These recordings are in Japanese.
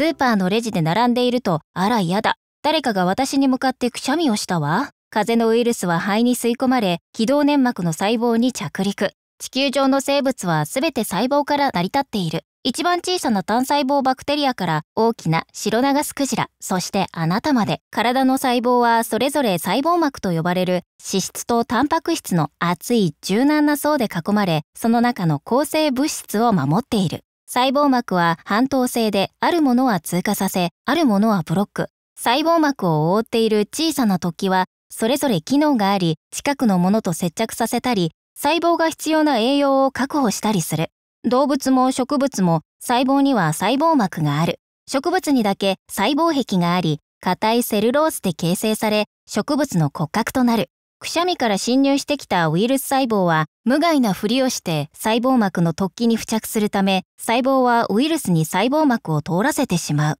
スーパーのレジで並んでいると、あらやだ。誰かが私に向かってくしゃみをしたわ。風邪のウイルスは肺に吸い込まれ、気道粘膜の細胞に着陸。地球上の生物は全て細胞から成り立っている。一番小さな単細胞バクテリアから大きなシロナガスクジラ、そしてあなたまで、体の細胞はそれぞれ細胞膜と呼ばれる脂質とタンパク質の厚い柔軟な層で囲まれ、その中の抗生物質を守っている。細胞膜は半透性であるものは通過させ、あるものはブロック。細胞膜を覆っている小さな突起は、それぞれ機能があり、近くのものと接着させたり、細胞が必要な栄養を確保したりする。動物も植物も細胞には細胞膜がある。植物にだけ細胞壁があり、硬いセルロースで形成され、植物の骨格となる。くしゃみから侵入してきたウイルス細胞は無害なふりをして細胞膜の突起に付着するため細胞はウイルスに細胞膜を通らせてしまう。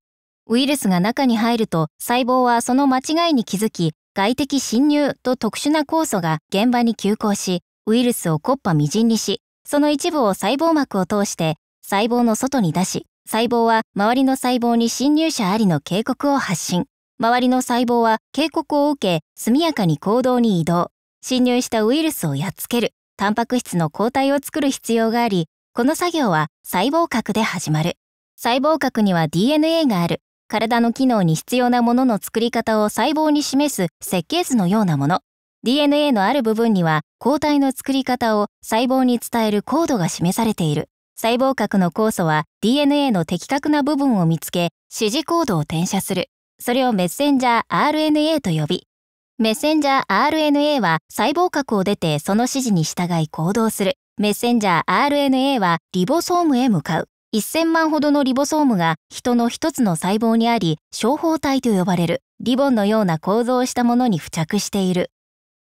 ウイルスが中に入ると細胞はその間違いに気づき外的侵入と特殊な酵素が現場に急行しウイルスをコッパみじんにしその一部を細胞膜を通して細胞の外に出し細胞は周りの細胞に侵入者ありの警告を発信。周りの細胞は警告を受け、速やかに行動に移動。侵入したウイルスをやっつける。タンパク質の抗体を作る必要があり、この作業は細胞核で始まる。細胞核には DNA がある。体の機能に必要なものの作り方を細胞に示す設計図のようなもの。DNA のある部分には抗体の作り方を細胞に伝えるコードが示されている。細胞核の酵素は DNA の的確な部分を見つけ、指示コードを転写する。それをメッセンジャー RNA と呼び、メッセンジャー RNA は細胞核を出てその指示に従い行動する。メッセンジャー RNA はリボソームへ向かう。1000万ほどのリボソームが人の一つの細胞にあり、小胞体と呼ばれるリボンのような構造をしたものに付着している。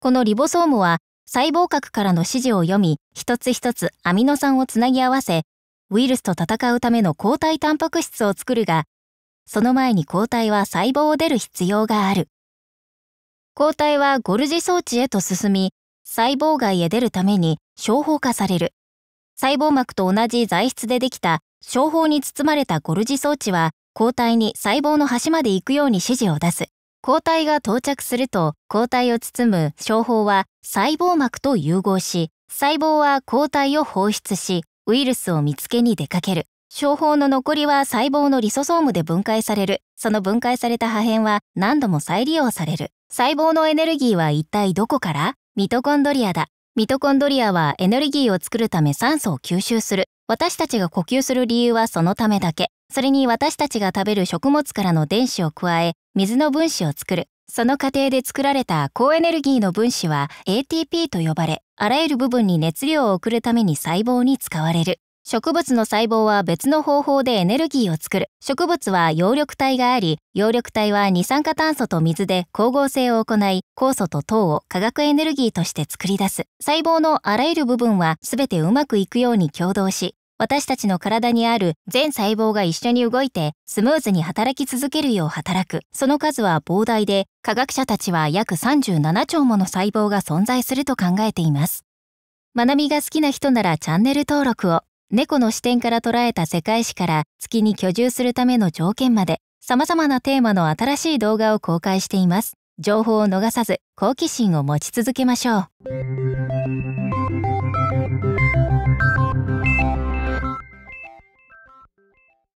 このリボソームは細胞核からの指示を読み、一つ一つアミノ酸をつなぎ合わせ、ウイルスと戦うための抗体タンパク質を作るが、その前に抗体は細胞を出る必要がある。抗体はゴルジ装置へと進み、細胞外へ出るために消耗化される。細胞膜と同じ材質でできた消耗に包まれたゴルジ装置は抗体に細胞の端まで行くように指示を出す。抗体が到着すると抗体を包む消耗は細胞膜と融合し、細胞は抗体を放出し、ウイルスを見つけに出かける。商法の残りは細胞のリソソームで分解される。その分解された破片は何度も再利用される。細胞のエネルギーは一体どこからミトコンドリアだ。ミトコンドリアはエネルギーを作るため酸素を吸収する。私たちが呼吸する理由はそのためだけ。それに私たちが食べる食物からの電子を加え、水の分子を作る。その過程で作られた高エネルギーの分子は ATP と呼ばれ、あらゆる部分に熱量を送るために細胞に使われる。植物の細胞は別の方法でエネルギーを作る。植物は葉緑体があり、葉緑体は二酸化炭素と水で光合成を行い、酵素と糖を化学エネルギーとして作り出す。細胞のあらゆる部分は全てうまくいくように共同し、私たちの体にある全細胞が一緒に動いてスムーズに働き続けるよう働く。その数は膨大で、科学者たちは約37兆もの細胞が存在すると考えています。学びが好きな人ならチャンネル登録を。猫の視点から捉えた世界史から月に居住するための条件まで、様々なテーマの新しい動画を公開しています。情報を逃さず、好奇心を持ち続けましょう。